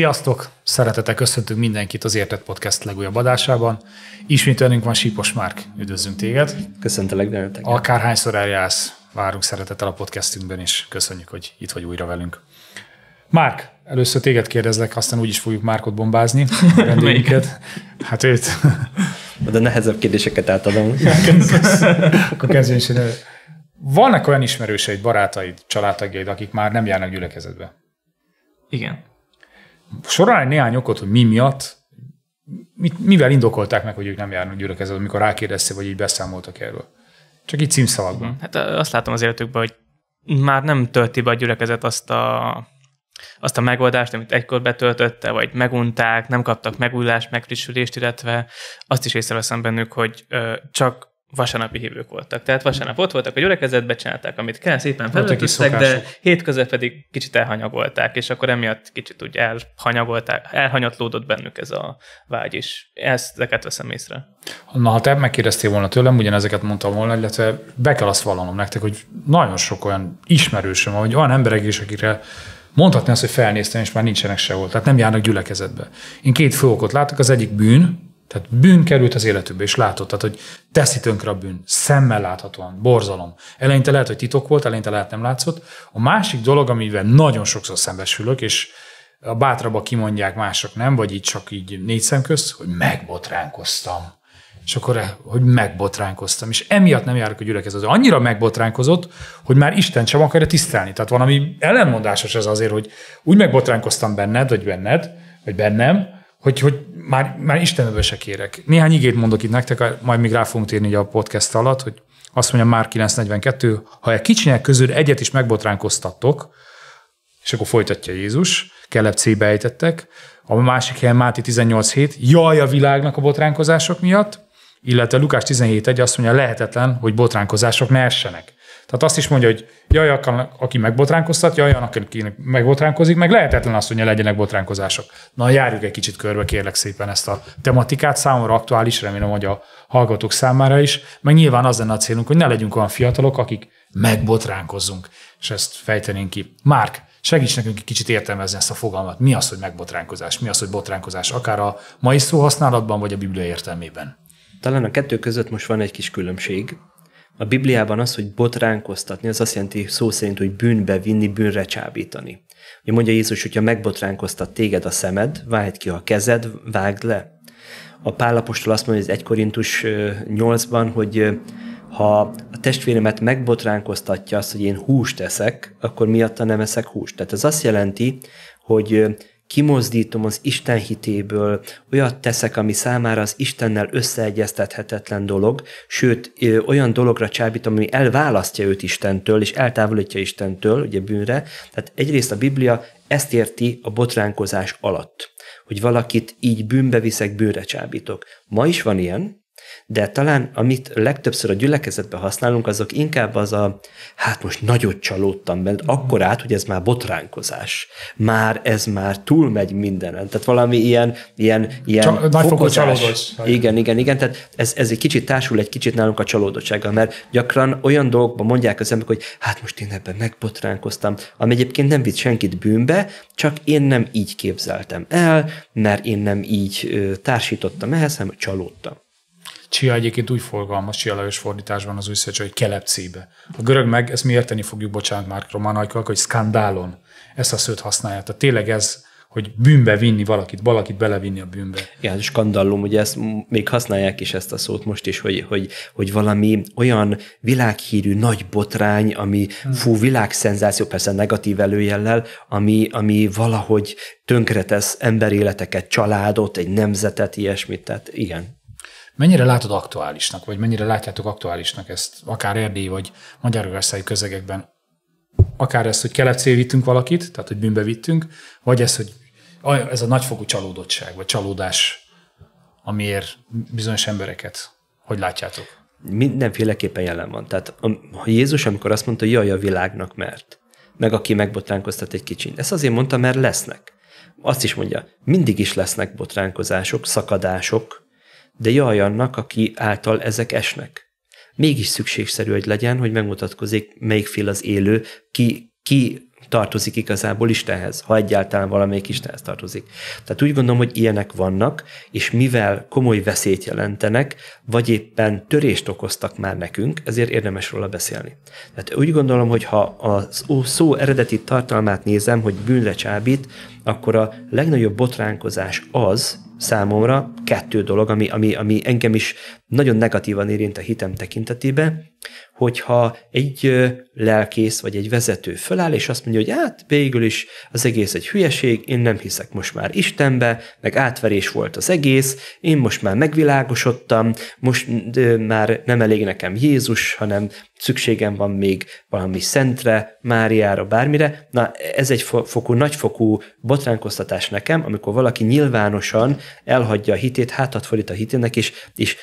Sziasztok! Szeretetek, köszöntünk mindenkit az Értett Podcast legújabb adásában. Ismét önünk van Sípos Márk. Üdvözlünk téged! Köszöntelek Akár Akárhányszor eljársz, várunk szeretettel a podcastünkben, és köszönjük, hogy itt vagy újra velünk. Márk, először téged kérdezlek, aztán úgyis fogjuk Márkot bombázni, Melyiket? hát őt. De nehezebb kérdéseket átadom. Akkor kezdjünk is. Vannak olyan ismerőseid, barátaid, családtagjaid, akik már nem járnak gyülekezetbe? Igen sorolni néhány okot, hogy mi miatt, mit, mivel indokolták meg, hogy ők nem járnak gyülekezet, amikor rákérdeztél, vagy így beszámoltak erről. Csak így címszavakban. Hát azt látom az életükben, hogy már nem tölti be a gyülekezet azt a, azt a megoldást, amit egykor betöltötte, vagy megunták, nem kaptak megújulást, megfrissülést, illetve azt is észreveszem bennük, hogy csak vasárnapi hívők voltak. Tehát vasárnap ott voltak a gyülekezetbe, csinálták, amit kell, szépen hát felöltöztek, de hétközben pedig kicsit elhanyagolták, és akkor emiatt kicsit úgy elhanyagolták, elhanyatlódott bennük ez a vágy is. ezeket veszem észre. Na, ha te megkérdeztél volna tőlem, ugyanezeket mondtam volna, illetve be kell azt vallanom nektek, hogy nagyon sok olyan ismerősöm, hogy olyan emberek is, akikre mondhatni azt, hogy felnéztem, és már nincsenek sehol. Tehát nem járnak gyülekezetbe. Én két főokot látok, az egyik bűn, tehát bűn került az életükbe, és látod, tehát, hogy teszi tönkre a bűn, szemmel láthatóan, borzalom. Eleinte lehet, hogy titok volt, eleinte lehet nem látszott. A másik dolog, amivel nagyon sokszor szembesülök, és a bátrabba kimondják mások nem, vagy így csak így négy szem köz, hogy megbotránkoztam. És akkor, hogy megbotránkoztam. És emiatt nem járok a gyülekezet. Annyira megbotránkozott, hogy már Isten sem akarja tisztelni. Tehát valami ellenmondásos ez azért, hogy úgy megbotránkoztam benned, vagy benned, vagy bennem, hogy, hogy már, már Istenből se kérek. Néhány igét mondok itt nektek, majd még rá fogunk térni a podcast alatt, hogy azt mondja már 942, ha egy kicsinek közül egyet is megbotránkoztattok, és akkor folytatja Jézus, kelepcébe ejtettek, a másik helyen Máti 18.7, jaj a világnak a botránkozások miatt, illetve Lukás 17.1 azt mondja, lehetetlen, hogy botránkozások ne essenek. Tehát azt is mondja, hogy jaj, aki megbotránkoztat, jaj, aki megbotránkozik, meg lehetetlen azt, hogy ne legyenek botránkozások. Na, járjuk egy kicsit körbe, kérlek szépen ezt a tematikát, számomra aktuális, remélem, hogy a hallgatók számára is, meg nyilván az lenne a célunk, hogy ne legyünk olyan fiatalok, akik megbotránkozzunk, és ezt fejtenénk ki. Márk, segíts nekünk egy kicsit értelmezni ezt a fogalmat. Mi az, hogy megbotránkozás? Mi az, hogy botránkozás? Akár a mai szó használatban, vagy a Biblia értelmében. Talán a kettő között most van egy kis különbség. A Bibliában az, hogy botránkoztatni, az azt jelenti szó szerint, hogy bűnbe vinni, bűnre csábítani. Ugye mondja Jézus, hogyha megbotránkoztat téged a szemed, vágd ki a kezed, vágd le. A pálapostól azt mondja, hogy ez 1 Korintus 8-ban, hogy ha a testvéremet megbotránkoztatja azt, hogy én húst eszek, akkor miatta nem eszek húst. Tehát ez azt jelenti, hogy kimozdítom az Isten hitéből, olyat teszek, ami számára az Istennel összeegyeztethetetlen dolog, sőt, olyan dologra csábítom, ami elválasztja őt Istentől, és eltávolítja Istentől, ugye bűnre. Tehát egyrészt a Biblia ezt érti a botránkozás alatt, hogy valakit így bűnbe viszek, bűnre csábítok. Ma is van ilyen, de talán amit legtöbbször a gyülekezetben használunk, azok inkább az a, hát most nagyot csalódtam, mert akkor át, hogy ez már botránkozás. Már ez már túlmegy mindenen. Tehát valami ilyen, ilyen, ilyen Csal- fokozás. Igen, igen, igen. Tehát ez, ez egy kicsit társul egy kicsit nálunk a csalódottsággal, mert gyakran olyan dolgokban mondják az emberek, hogy hát most én ebben megbotránkoztam, ami egyébként nem vitt senkit bűnbe, csak én nem így képzeltem el, mert én nem így társítottam ehhez, hanem csalódtam. Csia egyébként úgy forgalmaz, Csia Lajos fordításban az új szövetség, hogy kelepcébe. A görög meg, ezt mi érteni fogjuk, bocsánat már romanajkak, hogy skandálon. Ezt a szót használja. Tehát tényleg ez, hogy bűnbe vinni valakit, valakit belevinni a bűnbe. Igen, skandallum, ugye ezt még használják is ezt a szót most is, hogy, hogy, hogy valami olyan világhírű nagy botrány, ami hmm. fú, világszenzáció, persze negatív előjellel, ami, ami valahogy tönkretesz emberéleteket, családot, egy nemzetet, ilyesmit, tehát igen. Mennyire látod aktuálisnak, vagy mennyire látjátok aktuálisnak ezt, akár Erdély vagy magyarországi közegekben? Akár ezt, hogy kelepcél vittünk valakit, tehát hogy bűnbe vittünk, vagy ez, hogy ez a nagyfokú csalódottság, vagy csalódás, amiért bizonyos embereket, hogy látjátok? Mindenféleképpen jelen van. Tehát a Jézus, amikor azt mondta, hogy jaj a világnak, mert, meg aki megbotránkoztat egy kicsit. Ezt azért mondta, mert lesznek. Azt is mondja, mindig is lesznek botránkozások, szakadások, de jaj annak, aki által ezek esnek. Mégis szükségszerű, hogy legyen, hogy megmutatkozik, melyik fél az élő, ki, ki tartozik igazából Istenhez, ha egyáltalán valamelyik Istenhez tartozik. Tehát úgy gondolom, hogy ilyenek vannak, és mivel komoly veszélyt jelentenek, vagy éppen törést okoztak már nekünk, ezért érdemes róla beszélni. Tehát úgy gondolom, hogy ha a szó eredeti tartalmát nézem, hogy bűnre csábít, akkor a legnagyobb botránkozás az, számomra kettő dolog, ami, ami, ami engem is nagyon negatívan érint a hitem tekintetében, hogyha egy lelkész vagy egy vezető föláll, és azt mondja, hogy hát végül is az egész egy hülyeség, én nem hiszek most már Istenbe, meg átverés volt az egész, én most már megvilágosodtam, most már nem elég nekem Jézus, hanem szükségem van még valami szentre, Máriára, bármire. Na, ez egy fokú, nagyfokú botránkoztatás nekem, amikor valaki nyilvánosan elhagyja a hitét, hátat fordít a hitének, és, és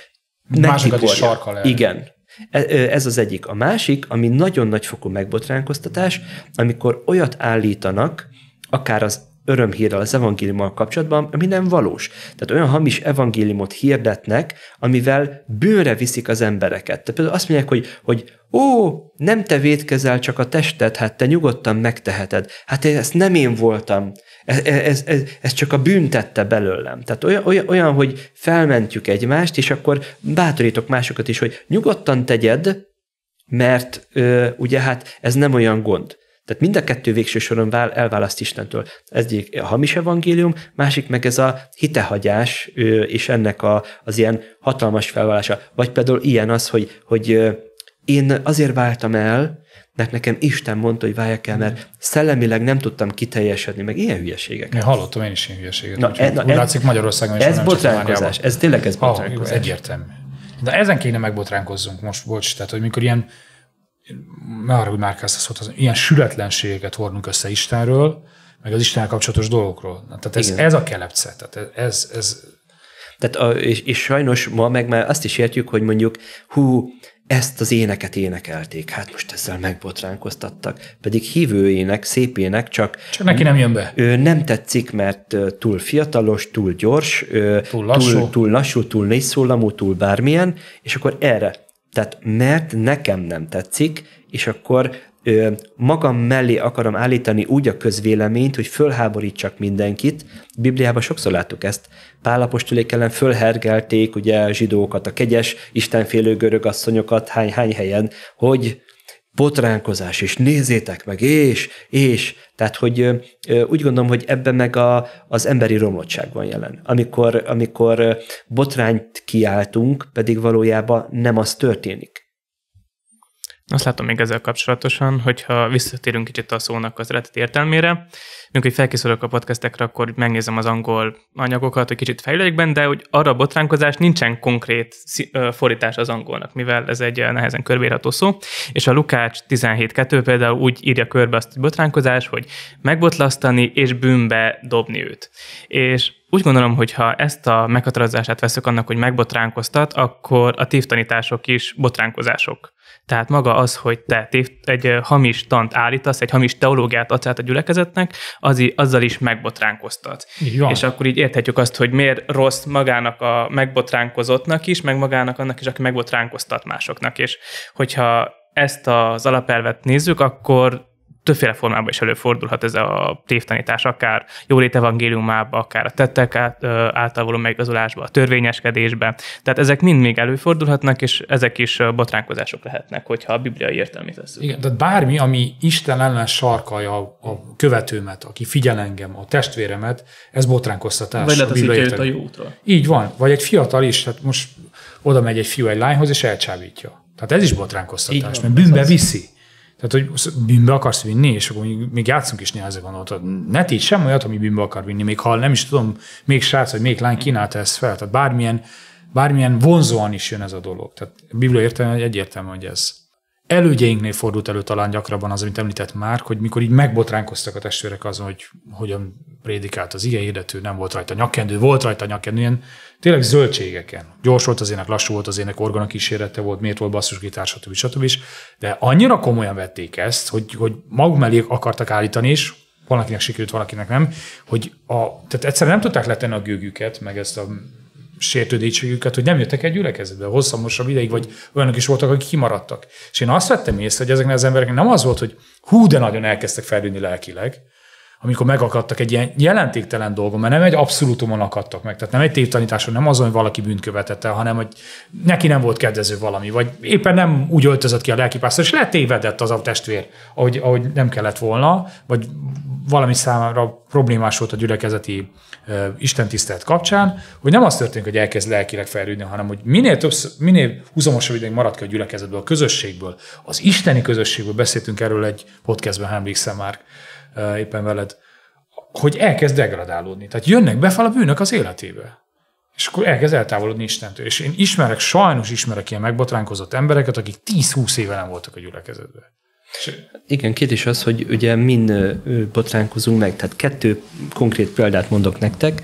Másokat is sarkal el. Igen. E, ez az egyik. A másik, ami nagyon nagyfokú megbotránkoztatás, amikor olyat állítanak, akár az örömhírrel, az evangéliummal kapcsolatban, ami nem valós. Tehát olyan hamis evangéliumot hirdetnek, amivel bőre viszik az embereket. Tehát például azt mondják, hogy, hogy ó, nem te védkezel, csak a testet hát te nyugodtan megteheted. Hát én, ezt nem én voltam. Ez, ez, ez, csak a bűntette belőlem. Tehát olyan, olyan, hogy felmentjük egymást, és akkor bátorítok másokat is, hogy nyugodtan tegyed, mert ö, ugye hát ez nem olyan gond. Tehát mind a kettő végső soron elválaszt Istentől. Ez egyik a hamis evangélium, másik meg ez a hitehagyás, és ennek a, az ilyen hatalmas felvállása. Vagy például ilyen az, hogy, hogy én azért váltam el, mert nekem Isten mondta, hogy váljak el, mert szellemileg nem tudtam kiteljesedni, meg ilyen hülyeségek. Én hallottam én is ilyen hülyeséget. Na, e- na, úgy ez, látszik Magyarországon is. Ez botránkozás, ez tényleg ez ah, botránkozás. Oh, egyértelmű. De ezen kéne megbotránkozzunk most, bocs, tehát hogy mikor ilyen, ne arra, hogy Márkász szólt, az, ilyen sületlenségeket hordunk össze Istenről, meg az Istennel kapcsolatos dolgokról. Na, tehát ez, ez a kelepce, tehát ez, ez, tehát a, és, és sajnos ma meg már azt is értjük, hogy mondjuk hú, ezt az éneket énekelték. Hát most ezzel megbotránkoztattak. Pedig hívő szépének, szép csak... Csak neki nem jön be. Ő nem tetszik, mert túl fiatalos, túl gyors, túl lassú, túl, túl, lassú, túl négyszólamú, túl bármilyen, és akkor erre. Tehát mert nekem nem tetszik, és akkor magam mellé akarom állítani úgy a közvéleményt, hogy fölháborítsak mindenkit. Bibliában sokszor láttuk ezt. Pálapostulék ellen fölhergelték ugye a zsidókat, a kegyes, istenfélő görög asszonyokat hány-hány helyen, hogy potránkozás, és nézzétek meg, és, és. Tehát, hogy úgy gondolom, hogy ebben meg a, az emberi romlottság van jelen. Amikor, amikor botrányt kiáltunk, pedig valójában nem az történik azt látom még ezzel kapcsolatosan, hogyha visszatérünk kicsit a szónak az eredeti értelmére, még hogy felkészülök a podcastekre, akkor megnézem az angol anyagokat, hogy kicsit fejlődjek benne, de hogy arra a botránkozás nincsen konkrét fordítás az angolnak, mivel ez egy nehezen körbérható szó, és a Lukács 17.2 például úgy írja körbe azt, hogy botránkozás, hogy megbotlasztani és bűnbe dobni őt. És úgy gondolom, hogy ha ezt a meghatározását veszük annak, hogy megbotránkoztat, akkor a tévtanítások is botránkozások tehát maga az, hogy te tév, egy hamis tant állítasz, egy hamis teológiát adsz át a gyülekezetnek, az, azzal is megbotránkoztat. Ja. És akkor így érthetjük azt, hogy miért rossz magának a megbotránkozottnak is, meg magának annak is, aki megbotránkoztat másoknak. És hogyha ezt az alapelvet nézzük, akkor többféle formában is előfordulhat ez a tévtanítás, akár jólét evangéliumába, akár a tettek által való megigazolásba, a törvényeskedésbe. Tehát ezek mind még előfordulhatnak, és ezek is botránkozások lehetnek, hogyha a bibliai értelmét veszünk. Igen, tehát bármi, ami Isten ellen sarkalja a, követőmet, aki figyel engem, a testvéremet, ez botránkoztatás. Vagy lehet őt a jó útra. Így van, vagy egy fiatal is, tehát most oda megy egy fiú egy lányhoz, és elcsábítja. Tehát ez is botránkoztatás, mert bűnbe viszi. Tehát, hogy bűnbe akarsz vinni, és akkor még, játszunk is néhány van ott. Ne tégy sem olyat, ami bűnbe akar vinni, még ha nem is tudom, még srác vagy még lány kínálta ezt fel. Tehát bármilyen, bármilyen vonzóan is jön ez a dolog. Tehát a Biblia értelme egyértelmű, hogy ez, elődjeinknél fordult elő talán gyakrabban az, amit említett már, hogy mikor így megbotránkoztak a testvérek azon, hogy hogyan prédikált az ige érdető, nem volt rajta nyakkendő, volt rajta nyakkendő, ilyen tényleg zöldségeken. Gyors volt az ének, lassú volt az ének, organa kísérlete volt, miért volt gitár, stb. stb. stb. De annyira komolyan vették ezt, hogy, hogy maguk mellé akartak állítani is, valakinek sikerült, valakinek nem, hogy a, tehát egyszerűen nem tudták letenni a gőgüket, meg ezt a sértődétségüket, hogy nem jöttek egy gyülekezetbe hosszabb-hosszabb ideig, vagy olyanok is voltak, akik kimaradtak. És én azt vettem észre, hogy ezeknek az embereknek nem az volt, hogy hú, de nagyon elkezdtek fejlődni lelkileg, amikor megakadtak egy ilyen jelentéktelen dolgon, mert nem egy abszolútumon akadtak meg, tehát nem egy tévtanításon, nem azon, hogy valaki bűnt követett el, hanem hogy neki nem volt kedvező valami, vagy éppen nem úgy öltözött ki a lelkipásztor, és letévedett az a testvér, ahogy, ahogy nem kellett volna, vagy valami számára problémás volt a gyülekezeti e, istentisztelet kapcsán, hogy nem az történik, hogy elkezd lelkileg fejlődni, hanem hogy minél több, minél húzamosabb ideig marad ki a gyülekezetből, a közösségből, az isteni közösségből, beszéltünk erről egy podcastben, emlékszem már éppen veled, hogy elkezd degradálódni. Tehát jönnek fel a bűnök az életébe. És akkor elkezd eltávolodni Istentől. És én ismerek, sajnos ismerek ilyen megbotránkozott embereket, akik 10-20 éve nem voltak a gyülekezetben. Igen, két is az, hogy ugye min botránkozunk meg. Tehát kettő konkrét példát mondok nektek.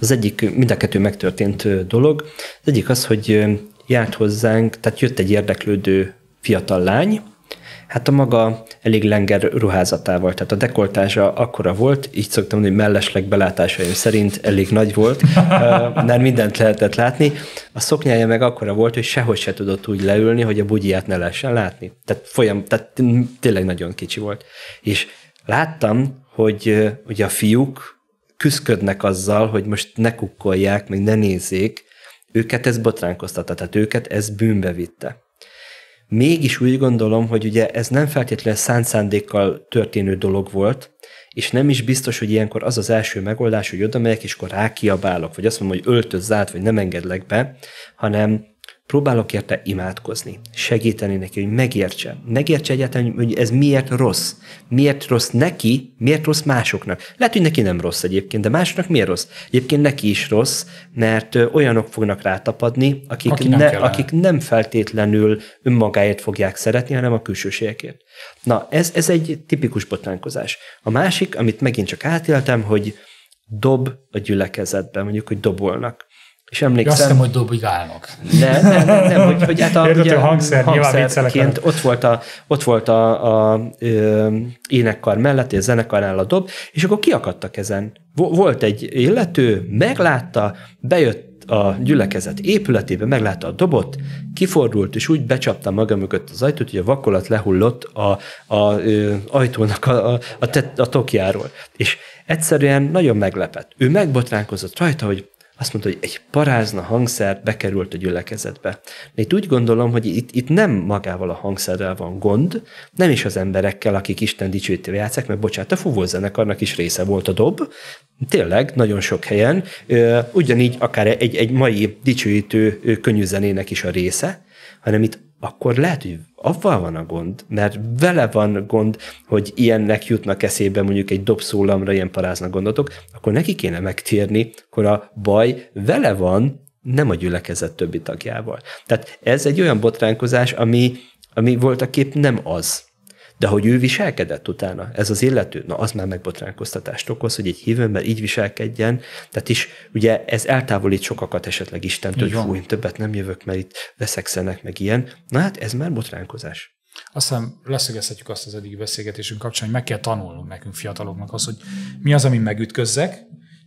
Az egyik, mind a kettő megtörtént dolog. Az egyik az, hogy járt hozzánk, tehát jött egy érdeklődő fiatal lány, hát a maga elég lenger ruházatával, tehát a dekoltása akkora volt, így szoktam mondani, hogy mellesleg belátásaim szerint elég nagy volt, mert mindent lehetett látni. A szoknyája meg akkora volt, hogy sehogy se tudott úgy leülni, hogy a bugyját ne lehessen látni. Tehát folyam, tehát tényleg nagyon kicsi volt. És láttam, hogy ugye a fiúk küzdködnek azzal, hogy most ne kukkolják, meg ne nézzék, őket ez botránkoztatta, tehát őket ez bűnbe vitte. Mégis úgy gondolom, hogy ugye ez nem feltétlenül szándékkal történő dolog volt, és nem is biztos, hogy ilyenkor az az első megoldás, hogy oda megyek, és akkor rákiabálok, vagy azt mondom, hogy öltözz át, vagy nem engedlek be, hanem Próbálok érte imádkozni, segíteni neki, hogy megértse. Megértse egyáltalán, hogy ez miért rossz. Miért rossz neki, miért rossz másoknak. Lehet, hogy neki nem rossz egyébként, de másoknak miért rossz? Egyébként neki is rossz, mert olyanok fognak rátapadni, akik, Aki nem, ne, akik nem feltétlenül önmagáért fogják szeretni, hanem a külsőségekért. Na, ez, ez egy tipikus botránkozás. A másik, amit megint csak átéltem, hogy dob a gyülekezetben, mondjuk, hogy dobolnak. És emlékszem... Azt hiszem, hogy dobigálnak. Ne, nem, nem, nem, hogy, hogy hát a, Érted, ugye, a hangszer, hangszerként ott volt a, ott volt a, a ö, énekkar mellett, és a zenekarnál a dob, és akkor kiakadtak ezen. Volt egy illető, meglátta, bejött a gyülekezet épületébe, meglátta a dobot, kifordult, és úgy becsapta maga mögött az ajtót, hogy a vakolat lehullott a, a ö, ajtónak a, a, a, tet, a tokjáról. És egyszerűen nagyon meglepett. Ő megbotránkozott rajta, hogy azt mondta, hogy egy parázna hangszer bekerült a gyülekezetbe. De itt úgy gondolom, hogy itt, itt nem magával a hangszerrel van gond, nem is az emberekkel, akik Isten dicsőítő játszák, mert bocsánat, a annak is része volt a dob, tényleg nagyon sok helyen, ugyanígy akár egy, egy mai dicsőítő könnyűzenének is a része, hanem itt akkor lehet, hogy avval van a gond, mert vele van gond, hogy ilyennek jutnak eszébe mondjuk egy dobszólamra ilyen paráznak gondotok, akkor neki kéne megtérni, akkor a baj vele van, nem a gyülekezet többi tagjával. Tehát ez egy olyan botránkozás, ami, ami voltaképp nem az. De hogy ő viselkedett utána, ez az illető, na az már megbotránkoztatást okoz, hogy egy hívő ember így viselkedjen, tehát is ugye ez eltávolít sokakat esetleg Istentől, hogy fú, én többet nem jövök, mert itt veszekszenek meg ilyen. Na hát ez már botránkozás. Azt hiszem leszögezhetjük azt az eddigi beszélgetésünk kapcsán, hogy meg kell tanulnunk nekünk fiataloknak az, hogy mi az, ami megütközzek,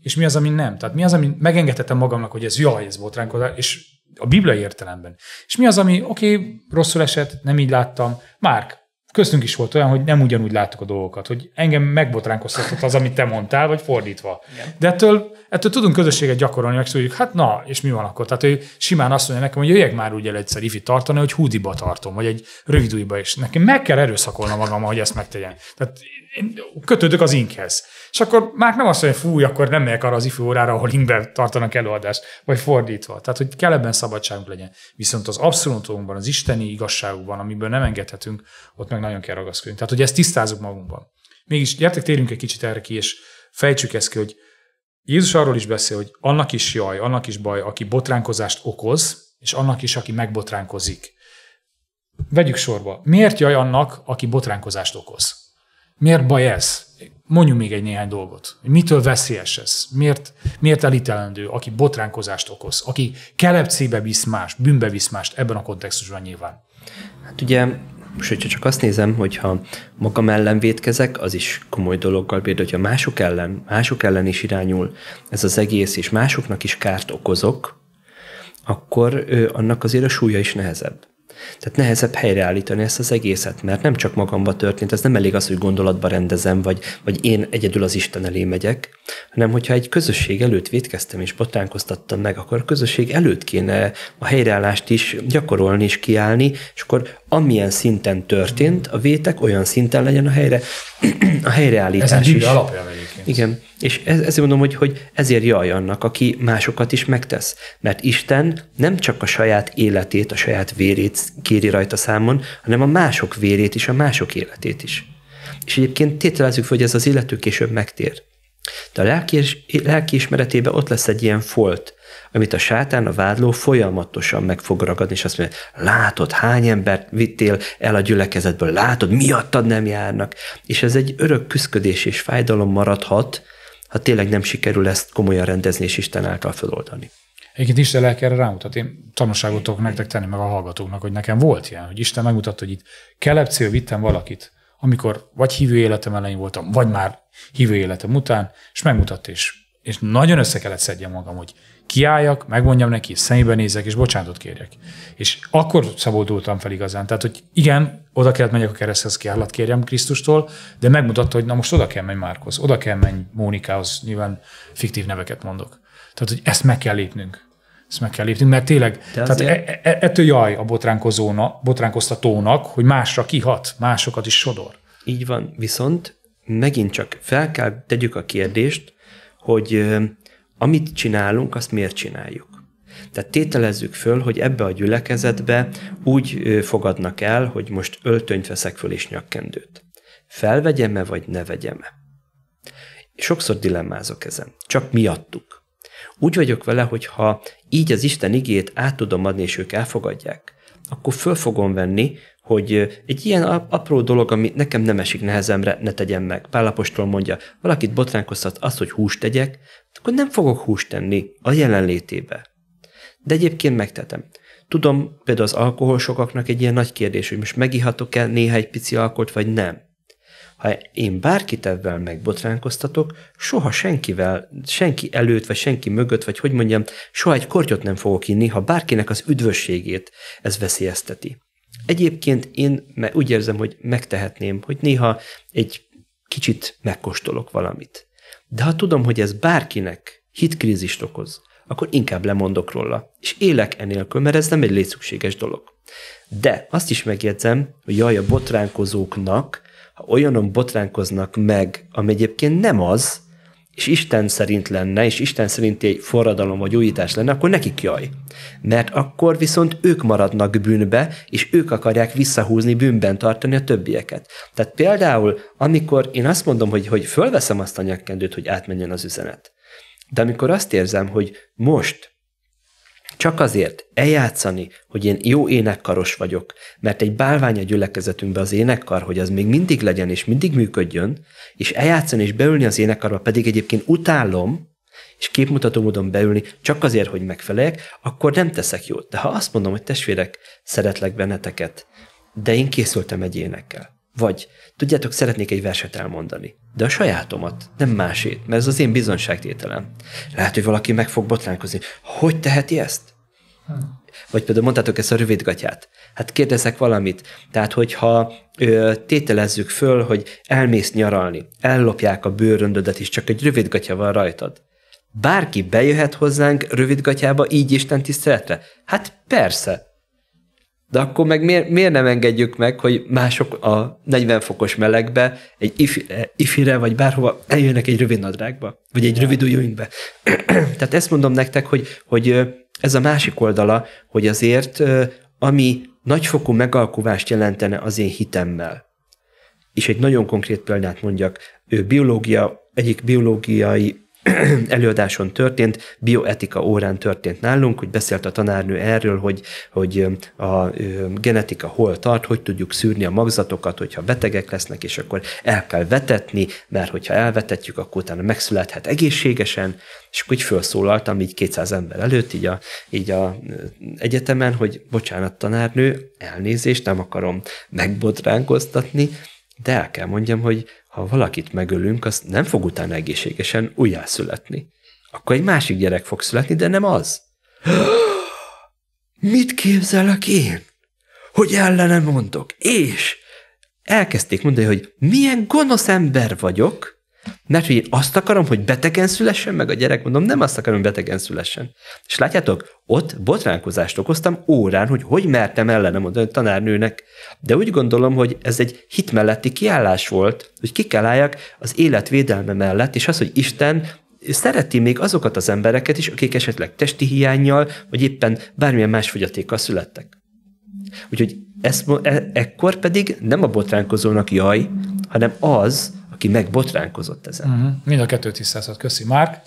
és mi az, ami nem. Tehát mi az, ami megengedhetem magamnak, hogy ez jaj, ez botránkozás, és a bibliai értelemben. És mi az, ami oké, okay, rosszul esett, nem így láttam. Márk, köztünk is volt olyan, hogy nem ugyanúgy láttuk a dolgokat, hogy engem megbotránkoztatott az, amit te mondtál, vagy fordítva. Igen. De ettől, ettől tudunk közösséget gyakorolni, meg tudjuk, hát na, és mi van akkor? Tehát ő simán azt mondja nekem, hogy jöjjek már úgy el egyszer ifi tartani, hogy húdiba tartom, vagy egy rövidújba is. Nekem meg kell erőszakolnom magam, hogy ezt megtegyen. Tehát kötődök az inkhez. És akkor már nem azt mondja, hogy fúj, akkor nem megyek arra az ifjú órára, ahol inkbe tartanak előadást, vagy fordítva. Tehát, hogy kell ebben szabadságunk legyen. Viszont az abszolútumban, az isteni igazságukban, amiből nem engedhetünk, ott meg nagyon kell ragaszkodni. Tehát, hogy ezt tisztázzuk magunkban. Mégis gyertek, térjünk egy kicsit erre ki, és fejtsük ezt ki, hogy Jézus arról is beszél, hogy annak is jaj, annak is baj, aki botránkozást okoz, és annak is, aki megbotránkozik. Vegyük sorba. Miért jaj annak, aki botránkozást okoz? Miért baj ez? Mondjunk még egy néhány dolgot. Mitől veszélyes ez? Miért, miért elítelendő, aki botránkozást okoz, aki kelepcébe visz más, bűnbe visz mást ebben a kontextusban nyilván? Hát ugye most, hogyha csak azt nézem, hogyha magam ellen vétkezek, az is komoly dologgal bír, hogyha mások ellen, mások ellen is irányul ez az egész, és másoknak is kárt okozok, akkor ö, annak azért a súlya is nehezebb. Tehát nehezebb helyreállítani ezt az egészet, mert nem csak magamba történt, ez nem elég az, hogy gondolatba rendezem, vagy, vagy én egyedül az Isten elé megyek, hanem hogyha egy közösség előtt vétkeztem és botánkoztattam meg, akkor a közösség előtt kéne a helyreállást is gyakorolni és kiállni, és akkor amilyen szinten történt a vétek, olyan szinten legyen a helyre, a helyreállítás ez is. alapja egyébként. Igen, és ez, ezért mondom, hogy, hogy ezért jaj annak, aki másokat is megtesz. Mert Isten nem csak a saját életét, a saját vérét kéri rajta számon, hanem a mások vérét is, a mások életét is. És egyébként tételezzük fel, hogy ez az illető később megtér. De a lelki, lelki ismeretében ott lesz egy ilyen folt, amit a sátán, a vádló folyamatosan meg fog ragadni, és azt mondja, látod, hány embert vittél el a gyülekezetből, látod, miattad nem járnak. És ez egy örök küszködés és fájdalom maradhat, ha tényleg nem sikerül ezt komolyan rendezni és Isten által feloldani. Egyébként Isten lelke erre rámutat. Én tanulságot tudok nektek tenni, meg a hallgatóknak, hogy nekem volt ilyen, hogy Isten megmutatta, hogy itt kelepcél vittem valakit, amikor vagy hívő életem elején voltam, vagy már hívő életem után, és megmutatta, és, és nagyon össze kellett szedjem magam, hogy kiálljak, megmondjam neki, szemébe nézek, és bocsánatot kérjek. És akkor szabadultam fel igazán. Tehát, hogy igen, oda kellett menjek a kereszthez, kiállat kérjem Krisztustól, de megmutatta, hogy na most oda kell menj Márkhoz, oda kell menj Mónikához, nyilván fiktív neveket mondok. Tehát, hogy ezt meg kell lépnünk. Ezt meg kell lépnünk, mert tényleg, de tehát e-, e, e, ettől jaj a botránkozóna, botránkoztatónak, hogy másra kihat, másokat is sodor. Így van, viszont megint csak fel kell tegyük a kérdést, hogy amit csinálunk, azt miért csináljuk? Tehát tételezzük föl, hogy ebbe a gyülekezetbe úgy fogadnak el, hogy most öltönyt veszek föl és nyakkendőt. Felvegyem-e, vagy ne vegyem-e? Sokszor dilemmázok ezen. Csak miattuk. Úgy vagyok vele, hogy ha így az Isten igét át tudom adni, és ők elfogadják, akkor föl fogom venni, hogy egy ilyen apró dolog, ami nekem nem esik nehezemre, ne tegyem meg. Pálapostól mondja, valakit botránkoztat az, hogy húst tegyek, akkor nem fogok húst tenni a jelenlétébe. De egyébként megtetem. Tudom, például az sokaknak egy ilyen nagy kérdés, hogy most megihatok-e néha egy pici alkot, vagy nem. Ha én bárkit ebben megbotránkoztatok, soha senkivel, senki előtt, vagy senki mögött, vagy hogy mondjam, soha egy kortyot nem fogok inni, ha bárkinek az üdvösségét ez veszélyezteti. Egyébként én úgy érzem, hogy megtehetném, hogy néha egy kicsit megkóstolok valamit. De ha tudom, hogy ez bárkinek hitkrízist okoz, akkor inkább lemondok róla, és élek enélkül, mert ez nem egy létszükséges dolog. De azt is megjegyzem, hogy jaj, a botránkozóknak, ha olyanon botránkoznak meg, ami egyébként nem az, és Isten szerint lenne, és Isten szerinti egy forradalom vagy újítás lenne, akkor nekik jaj. Mert akkor viszont ők maradnak bűnbe, és ők akarják visszahúzni, bűnben tartani a többieket. Tehát például, amikor én azt mondom, hogy, hogy fölveszem azt a nyakkendőt, hogy átmenjen az üzenet, de amikor azt érzem, hogy most csak azért eljátszani, hogy én jó énekkaros vagyok, mert egy bálvány a gyülekezetünkbe az énekkar, hogy az még mindig legyen és mindig működjön, és eljátszani és beülni az énekkarba, pedig egyébként utálom, és képmutató módon beülni, csak azért, hogy megfeleljek, akkor nem teszek jót. De ha azt mondom, hogy testvérek, szeretlek benneteket, de én készültem egy énekkel. Vagy, tudjátok, szeretnék egy verset elmondani, de a sajátomat, nem másét, mert ez az én bizonságtételem. Lehet, hogy valaki meg fog botránkozni. Hogy teheti ezt? Vagy például mondtátok ezt a rövidgatyát. Hát kérdezek valamit. Tehát, hogyha ö, tételezzük föl, hogy elmész nyaralni, ellopják a bőröndödet, is csak egy rövidgatya van rajtad. Bárki bejöhet hozzánk rövidgatyába így Isten tiszteletre? Hát persze. De akkor meg miért, miért nem engedjük meg, hogy mások a 40 fokos melegbe egy ifire, ifire vagy bárhova eljönnek egy rövid nadrágba, vagy egy rövid ujjúinkbe. Tehát ezt mondom nektek, hogy, hogy ez a másik oldala, hogy azért ami nagyfokú megalkuvást jelentene az én hitemmel. És egy nagyon konkrét példát mondjak. Ő biológia, egyik biológiai előadáson történt, bioetika órán történt nálunk, hogy beszélt a tanárnő erről, hogy, hogy a genetika hol tart, hogy tudjuk szűrni a magzatokat, hogyha betegek lesznek, és akkor el kell vetetni, mert hogyha elvetetjük, akkor utána megszülethet egészségesen, és akkor így felszólaltam így 200 ember előtt, így a, így a egyetemen, hogy bocsánat tanárnő, elnézést, nem akarom megbotránkoztatni, de el kell mondjam, hogy ha valakit megölünk, az nem fog utána egészségesen újjászületni. Akkor egy másik gyerek fog születni, de nem az. Mit képzelek én? Hogy ellene mondok. És elkezdték mondani, hogy milyen gonosz ember vagyok, mert hogy én azt akarom, hogy betegen szülessen meg a gyerek, mondom, nem azt akarom, hogy betegen szülessen. És látjátok, ott botránkozást okoztam órán, hogy hogy mertem ellene mondani a tanárnőnek. De úgy gondolom, hogy ez egy hit melletti kiállás volt, hogy ki kell álljak az életvédelme mellett, és az, hogy Isten szereti még azokat az embereket is, akik esetleg testi hiányjal, vagy éppen bármilyen más fogyatékkal születtek. Úgyhogy ezt, e, ekkor pedig nem a botránkozónak jaj, hanem az, aki megbotránkozott ezen. Uh-huh. Mind a kettőt tisztázott. Köszi, Márk.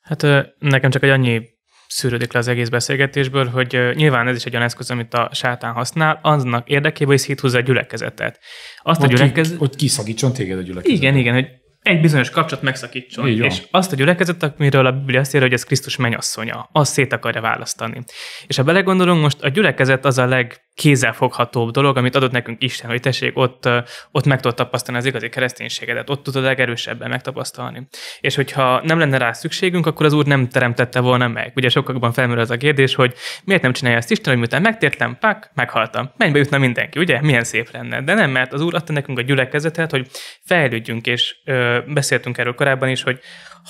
Hát nekem csak egy annyi szűrődik le az egész beszélgetésből, hogy nyilván ez is egy olyan eszköz, amit a sátán használ, annak érdekében, hogy széthúzza a gyülekezetet. Azt Mond a gyülekezet... Hogy kiszakítson téged a gyülekezet. Igen, igen, hogy egy bizonyos kapcsolat megszakítson. Így és azt a gyülekezet, amiről a Biblia azt ír, hogy ez Krisztus mennyasszonya, azt szét akarja választani. És ha belegondolunk, most a gyülekezet az a leg kézzelfoghatóbb dolog, amit adott nekünk Isten, hogy tessék, ott, ott meg tudod tapasztalni az igazi kereszténységedet, ott tudod legerősebben megtapasztalni. És hogyha nem lenne rá szükségünk, akkor az Úr nem teremtette volna meg. Ugye sokakban felmerül az a kérdés, hogy miért nem csinálja ezt Isten, hogy miután megtértem, pak, meghaltam. Mennybe jutna mindenki, ugye? Milyen szép lenne. De nem, mert az Úr adta nekünk a gyülekezetet, hogy fejlődjünk, és ö, beszéltünk erről korábban is, hogy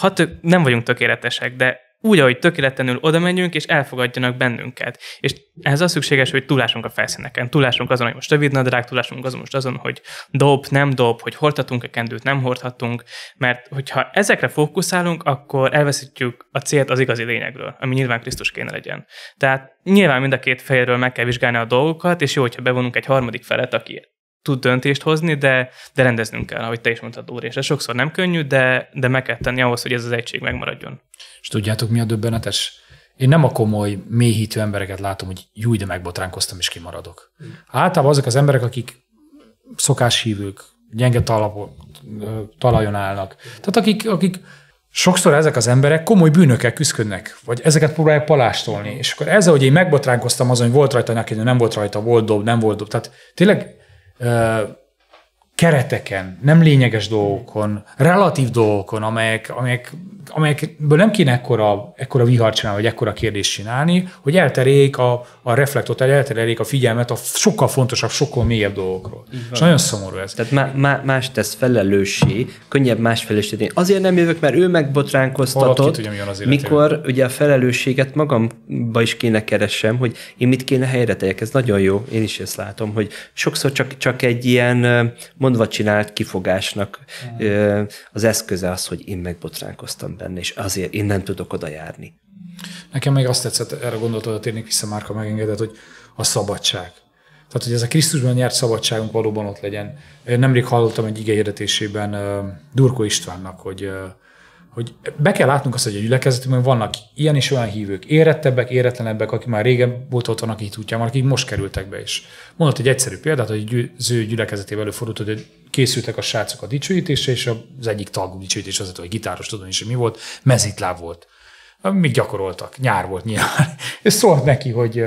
ha tök, nem vagyunk tökéletesek, de úgy, ahogy tökéletlenül oda menjünk, és elfogadjanak bennünket. És ez az szükséges, hogy túlásunk a felszíneken, túlásunk azon, hogy most rövid nadrág, túlásunk azon most azon, hogy dob, nem dob, hogy hordhatunk-e kendőt, nem hordhatunk, mert hogyha ezekre fókuszálunk, akkor elveszítjük a célt az igazi lényegről, ami nyilván Krisztus kéne legyen. Tehát nyilván mind a két fejről meg kell vizsgálni a dolgokat, és jó, hogyha bevonunk egy harmadik felet, aki tud döntést hozni, de, de rendeznünk kell, ahogy te is mondtad, úr, és ez sokszor nem könnyű, de, de meg kell tenni ahhoz, hogy ez az egység megmaradjon. És tudjátok, mi a döbbenetes? Én nem a komoly, mélyhítő embereket látom, hogy jó de megbotránkoztam, és kimaradok. Általában azok az emberek, akik szokáshívők, gyenge talapon, talajon állnak. Tehát akik, akik sokszor ezek az emberek komoly bűnökkel küzdködnek, vagy ezeket próbálják palástolni. És akkor ez, hogy én megbotránkoztam azon, hogy volt rajta neki, nem volt rajta, volt dob, nem volt dob. Tehát tényleg Uh, kereteken, nem lényeges dolgokon, relatív dolgokon, amelyek, amelyek, amelyekből nem kéne ekkora, ekkora vihar csinálni, vagy ekkora kérdést csinálni, hogy elterék a, a reflektot, elterék a figyelmet a sokkal fontosabb, sokkal mélyebb dolgokról. És nagyon szomorú ez. Tehát má, má, más tesz felelőssé, könnyebb más felelőssé. Azért nem jövök, mert ő megbotránkoztatott, tudja, az mikor ugye a felelősséget magamba is kéne keresem, hogy én mit kéne helyre tegyek. Ez nagyon jó, én is ezt látom, hogy sokszor csak, csak egy ilyen mondva csinált kifogásnak mm. az eszköze az, hogy én megbotránkoztam benne, és azért én nem tudok oda járni. Nekem még azt tetszett, erre gondoltad, térnék vissza Márka megengedett, hogy a szabadság. Tehát, hogy ez a Krisztusban nyert szabadságunk valóban ott legyen. Én nemrég hallottam egy ige hirdetésében Durko Istvánnak, hogy hogy be kell látnunk azt, hogy a gyülekezetünkben vannak ilyen és olyan hívők, érettebbek, éretlenebbek, akik már régen volt otthon, akik útján van, akik most kerültek be is. Mondott egy egyszerű példát, hogy az ő gyülekezetében előfordult, hogy készültek a srácok a dicsőítésre, és az egyik tagú dicsőítés az, hogy gitáros, tudom is, hogy mi volt, mezitláv volt. Még gyakoroltak, nyár volt nyilván. És szólt neki, hogy,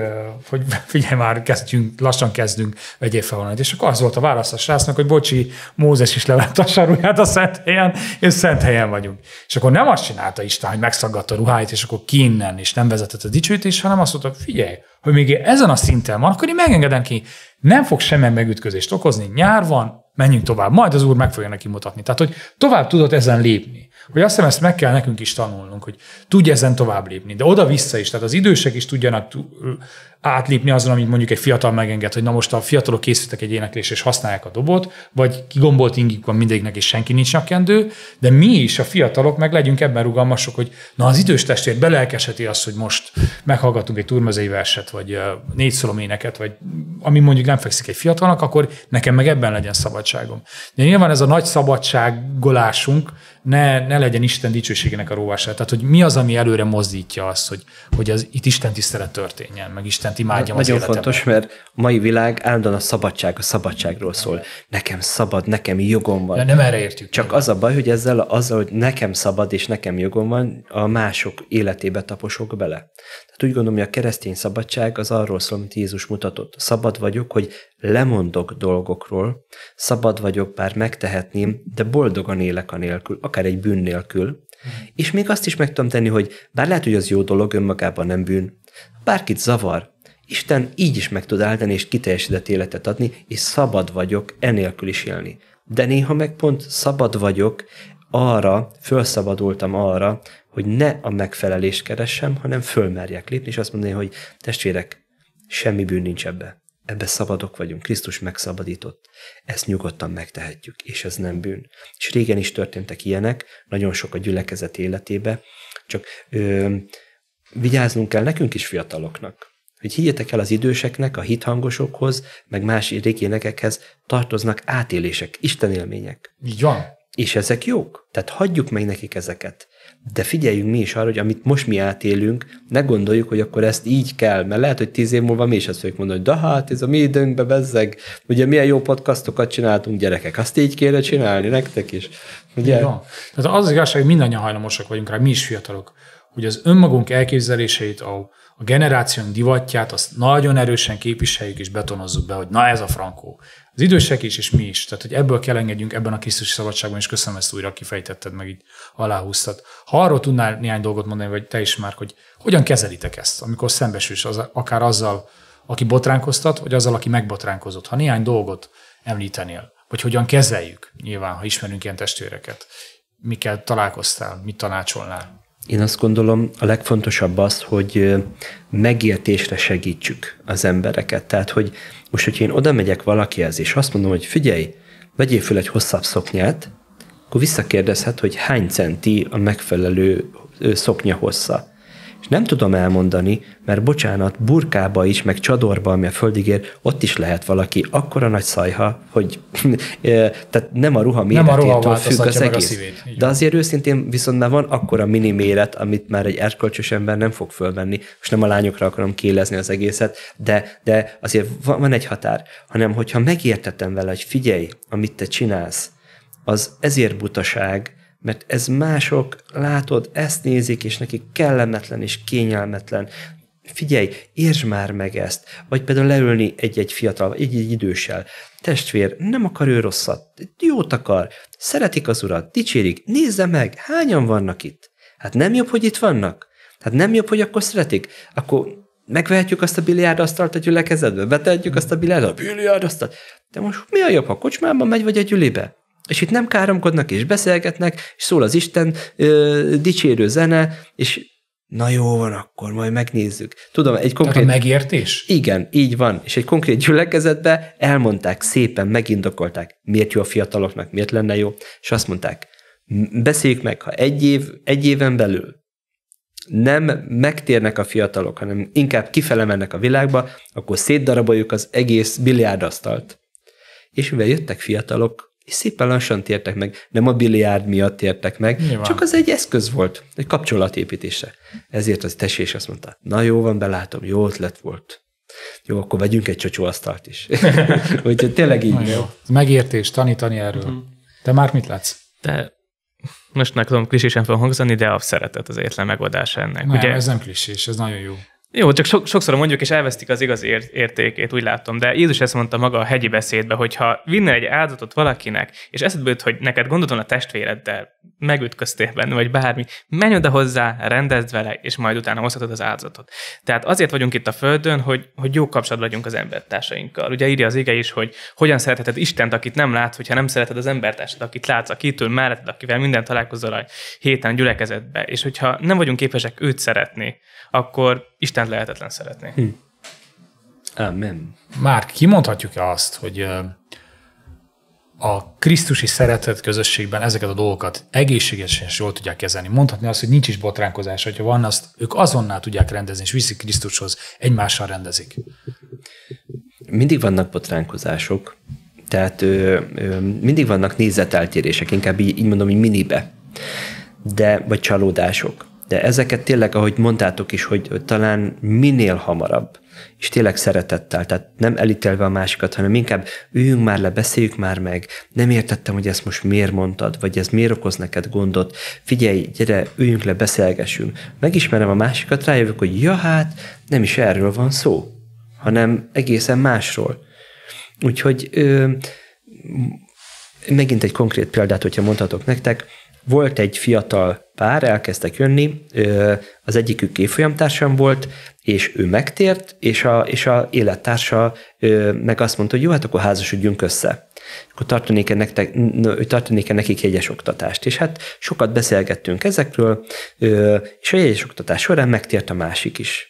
hogy figyelj már, kezdjünk, lassan kezdünk, vegyél fel valamit. És akkor az volt a válasz a srácnak, hogy bocsi, Mózes is levett a saruját a szent helyen, és szent helyen vagyunk. És akkor nem azt csinálta Isten, hogy megszaggatta a ruháit, és akkor kinnen, és nem vezetett a dicsőítés, hanem azt mondta, figyelj, hogy még ezen a szinten van, akkor én megengedem ki, nem fog semmilyen megütközést okozni, nyár van, menjünk tovább, majd az úr meg fogja neki mutatni. Tehát, hogy tovább tudott ezen lépni hogy azt hiszem ezt meg kell nekünk is tanulnunk, hogy tudj ezen tovább lépni, de oda-vissza is, tehát az idősek is tudjanak átlépni azon, amit mondjuk egy fiatal megenged, hogy na most a fiatalok készítek egy éneklés, és használják a dobot, vagy kigombolt ingik van mindegyiknek, és senki nincs nyakendő, de mi is, a fiatalok, meg legyünk ebben rugalmasok, hogy na az idős testvér belelkesheti azt, hogy most meghallgatunk egy turmezei verset, vagy négy éneket, vagy ami mondjuk nem fekszik egy fiatalnak, akkor nekem meg ebben legyen szabadságom. De nyilván ez a nagy szabadságolásunk, ne, ne legyen Isten dicsőségének a róvása. Tehát, hogy mi az, ami előre mozdítja azt, hogy, hogy az, itt Isten tisztelet történjen, meg Isten imádjam Na, az Nagyon fontos, mert a mai világ állandóan a szabadság, a szabadságról szól. Nekem szabad, nekem jogom van. De nem erre értjük. Csak az a baj, hogy ezzel, azzal, hogy nekem szabad és nekem jogom van, a mások életébe taposok bele. Hát úgy gondolom, hogy a keresztény szabadság az arról szól, amit Jézus mutatott. Szabad vagyok, hogy lemondok dolgokról, szabad vagyok, bár megtehetném, de boldogan élek a nélkül, akár egy bűn nélkül. Mm. És még azt is meg tudom tenni, hogy bár lehet, hogy az jó dolog, önmagában nem bűn, bárkit zavar, Isten így is meg tud áldani és kiteljesített életet adni, és szabad vagyok enélkül is élni. De néha meg pont szabad vagyok, arra, felszabadultam arra, hogy ne a megfelelést keressem, hanem fölmerjek lépni, és azt mondani, hogy testvérek, semmi bűn nincs ebbe. Ebbe szabadok vagyunk, Krisztus megszabadított. Ezt nyugodtan megtehetjük, és ez nem bűn. És régen is történtek ilyenek, nagyon sok a gyülekezet életébe, csak ö, vigyáznunk kell nekünk is fiataloknak, hogy higgyetek el az időseknek, a hithangosokhoz, meg más régi énekekhez tartoznak átélések, istenélmények. Így van. És ezek jók. Tehát hagyjuk meg nekik ezeket de figyeljünk mi is arra, hogy amit most mi átélünk, ne gondoljuk, hogy akkor ezt így kell, mert lehet, hogy tíz év múlva mi is azt fogjuk mondani, hogy de hát ez a mi időnkbe bezzeg, ugye milyen jó podcastokat csináltunk gyerekek, azt így kéne csinálni nektek is. Ugye? Tehát az, az igazság, hogy mindannyian hajlamosak vagyunk rá, mi is fiatalok, hogy az önmagunk elképzeléseit, a, a generációnk divatját, azt nagyon erősen képviseljük és betonozzuk be, hogy na ez a frankó, az idősek is, és mi is. Tehát, hogy ebből kell engedjünk ebben a Krisztusi szabadságban, és köszönöm ezt újra kifejtetted, meg így aláhúztad. Ha arról tudnál néhány dolgot mondani, vagy te is már, hogy hogyan kezelitek ezt, amikor szembesülsz az, akár azzal, aki botránkoztat, vagy azzal, aki megbotránkozott. Ha néhány dolgot említenél, vagy hogyan kezeljük, nyilván, ha ismerünk ilyen testvéreket, mikkel találkoztál, mit tanácsolnál? Én azt gondolom, a legfontosabb az, hogy megértésre segítsük az embereket. Tehát, hogy most, hogyha én oda megyek valakihez, és azt mondom, hogy figyelj, vegyél föl egy hosszabb szoknyát, akkor visszakérdezhet, hogy hány centi a megfelelő szoknya hossza és nem tudom elmondani, mert bocsánat, burkába is, meg csadorba, ami a földig ér, ott is lehet valaki akkora nagy szajha, hogy tehát nem a ruha méretétől függ az egész. Szívét, de azért őszintén viszont már van akkora mini méret, amit már egy erkölcsös ember nem fog fölvenni, és nem a lányokra akarom kélezni az egészet, de, de azért van egy határ, hanem hogyha megértetem vele, hogy figyelj, amit te csinálsz, az ezért butaság, mert ez mások, látod, ezt nézik, és nekik kellemetlen és kényelmetlen. Figyelj, értsd már meg ezt. Vagy például leülni egy-egy fiatal, egy-egy időssel. Testvér, nem akar ő rosszat, jót akar, szeretik az urat, dicsérik, nézze meg, hányan vannak itt? Hát nem jobb, hogy itt vannak? Hát nem jobb, hogy akkor szeretik? Akkor megvehetjük azt a biliárdasztalt a gyülekezetbe, betehetjük azt a biliárdasztalt, biliárdasztalt. De most mi a jobb, ha kocsmában megy, vagy a gyülibe? És itt nem káromkodnak, és beszélgetnek, és szól az Isten ö, dicsérő zene, és na jó van akkor, majd megnézzük. Tudom, egy konkrét... Tehát a megértés? Igen, így van. És egy konkrét gyülekezetbe elmondták szépen, megindokolták, miért jó a fiataloknak, miért lenne jó, és azt mondták, beszéljük meg, ha egy, év, egy éven belül nem megtérnek a fiatalok, hanem inkább kifele mennek a világba, akkor szétdaraboljuk az egész biliárdasztalt. És mivel jöttek fiatalok és szépen lassan tértek meg. Nem a biliárd miatt tértek meg, Nyilván. csak az egy eszköz volt, egy kapcsolatépítése. Ezért az tesés azt mondta, na jó van, belátom, jó ötlet volt. Jó, akkor vegyünk egy csocsóasztalt is. Úgyhogy tényleg így. jó. Megértés, tanítani erről. Uh-huh. Te már mit látsz? De most nem tudom klisésen fog hangzani, de a szeretet az egyetlen megoldás ennek. Nem, ugye? ez nem klisés, ez nagyon jó. Jó, csak so- sokszor mondjuk, és elvesztik az igazi ért- értékét, úgy látom. De Jézus ezt mondta maga a hegyi beszédbe, hogy ha vinne egy áldozatot valakinek, és eszedbe jut, hogy neked gondot van a testvéreddel, megütköztél benne, vagy bármi, menj oda hozzá, rendezd vele, és majd utána hozhatod az áldozatot. Tehát azért vagyunk itt a Földön, hogy, hogy jó kapcsolatban legyünk az embertársainkkal. Ugye írja az ige is, hogy hogyan szeretheted Istent, akit nem látsz, hogyha nem szereted az embertársad, akit látsz, akitől melletted, akivel minden találkozol a héten gyülekezetbe. És hogyha nem vagyunk képesek őt szeretni, akkor Isten Istent lehetetlen szeretni. Hm. Amen. Már kimondhatjuk-e azt, hogy a Krisztusi szeretet közösségben ezeket a dolgokat egészségesen és jól tudják kezelni. Mondhatni azt, hogy nincs is botránkozás, hogyha van, azt ők azonnal tudják rendezni, és viszik Krisztushoz, egymással rendezik. Mindig vannak botránkozások, tehát ö, ö, mindig vannak nézeteltérések, inkább így, így mondom, hogy minibe, de, vagy csalódások de ezeket tényleg, ahogy mondtátok is, hogy, hogy talán minél hamarabb, és tényleg szeretettel, tehát nem elítélve a másikat, hanem inkább üljünk már le, beszéljük már meg, nem értettem, hogy ezt most miért mondtad, vagy ez miért okoz neked gondot, figyelj, gyere, üljünk le, beszélgessünk. Megismerem a másikat, rájövök, hogy ja hát, nem is erről van szó, hanem egészen másról. Úgyhogy ö, megint egy konkrét példát, hogyha mondhatok nektek, volt egy fiatal pár, elkezdtek jönni, az egyikük évfolyamtársam volt, és ő megtért, és a, és a élettársa meg azt mondta, hogy jó, hát akkor házasodjunk össze. Akkor tartanék-e, nektek, tartanék-e nekik jegyes oktatást? És hát sokat beszélgettünk ezekről, és a jegyes oktatás során megtért a másik is.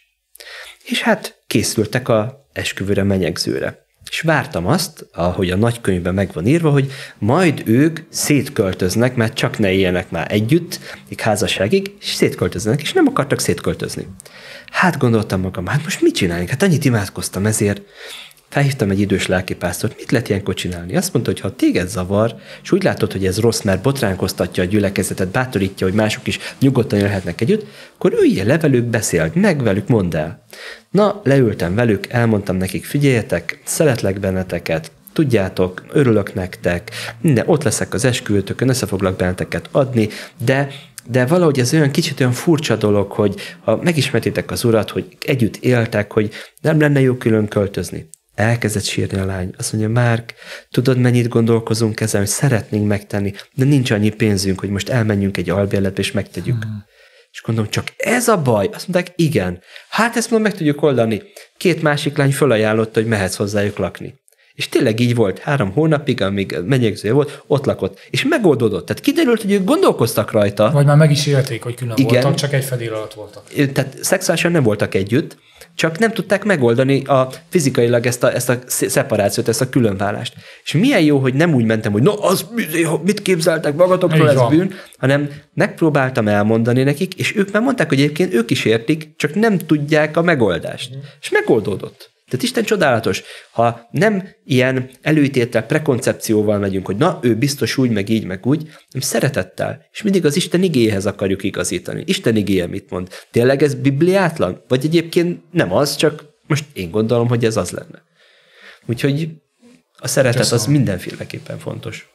És hát készültek a esküvőre menyegzőre. És vártam azt, ahogy a nagykönyvben meg van írva, hogy majd ők szétköltöznek, mert csak ne éljenek már együtt, még házasságig, és szétköltöznek, és nem akartak szétköltözni. Hát gondoltam magam, hát most mit csináljunk? Hát annyit imádkoztam ezért. Felhívtam egy idős lelkipásztort, mit lehet ilyenkor csinálni? Azt mondta, hogy ha téged zavar, és úgy látod, hogy ez rossz, mert botránkoztatja a gyülekezetet, bátorítja, hogy mások is nyugodtan élhetnek együtt, akkor üljél le velük, beszélj, meg velük, mondd el. Na, leültem velük, elmondtam nekik, figyeljetek, szeretlek benneteket, tudjátok, örülök nektek, minden, ott leszek az esküvőtökön, össze foglak benneteket adni, de de valahogy ez olyan kicsit olyan furcsa dolog, hogy ha megismertétek az urat, hogy együtt éltek, hogy nem lenne jó külön költözni. Elkezdett sírni a lány. Azt mondja, Márk, tudod, mennyit gondolkozunk ezen, hogy szeretnénk megtenni, de nincs annyi pénzünk, hogy most elmenjünk egy albérletbe és megtegyük. Hmm. És mondom, csak ez a baj? Azt mondták, igen. Hát ezt mondom, meg tudjuk oldani. Két másik lány felajánlotta, hogy mehetsz hozzájuk lakni. És tényleg így volt, három hónapig, amíg menyegző volt, ott lakott. És megoldódott. Tehát kiderült, hogy ők gondolkoztak rajta. Vagy már meg is érték, hogy külön Igen. voltak, csak egy fedél alatt voltak. Tehát szexuálisan nem voltak együtt, csak nem tudták megoldani a, fizikailag ezt a, ezt a szeparációt, ezt a különválást. És milyen jó, hogy nem úgy mentem, hogy no, az mit képzeltek magatokról, ez bűn, hanem megpróbáltam elmondani nekik, és ők már mondták, hogy egyébként ők is értik, csak nem tudják a megoldást. Mm. És megoldódott. Tehát Isten csodálatos, ha nem ilyen előítéltel prekoncepcióval megyünk, hogy na, ő biztos úgy, meg így, meg úgy, nem szeretettel, és mindig az Isten igéhez akarjuk igazítani. Isten igéje mit mond? Tényleg ez bibliátlan? Vagy egyébként nem az, csak most én gondolom, hogy ez az lenne. Úgyhogy a szeretet köszönöm. az mindenféleképpen fontos.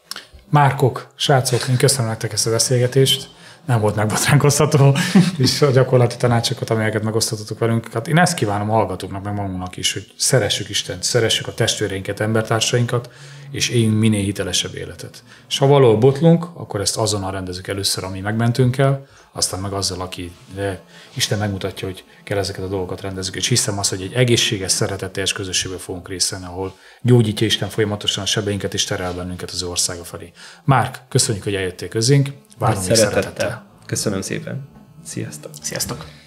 Márkok, srácok, én köszönöm nektek ezt a beszélgetést nem volt megbotránkoztató, és a gyakorlati tanácsokat, amelyeket megosztottuk velünk, hát én ezt kívánom a hallgatóknak, meg magunknak is, hogy szeressük Istent, szeressük a testvéreinket, embertársainkat, és éljünk minél hitelesebb életet. És ha való botlunk, akkor ezt azonnal rendezük először, ami megmentünk el, aztán meg azzal, aki de Isten megmutatja, hogy kell ezeket a dolgokat rendezzük. És hiszem azt, hogy egy egészséges, szeretetteljes közösségből fogunk részen, ahol gyógyítja Isten folyamatosan a sebeinket és terel bennünket az országa felé. Márk, köszönjük, hogy eljöttél közénk. Várom szeretettel. szeretettel. Köszönöm szépen. Sziasztok. Sziasztok.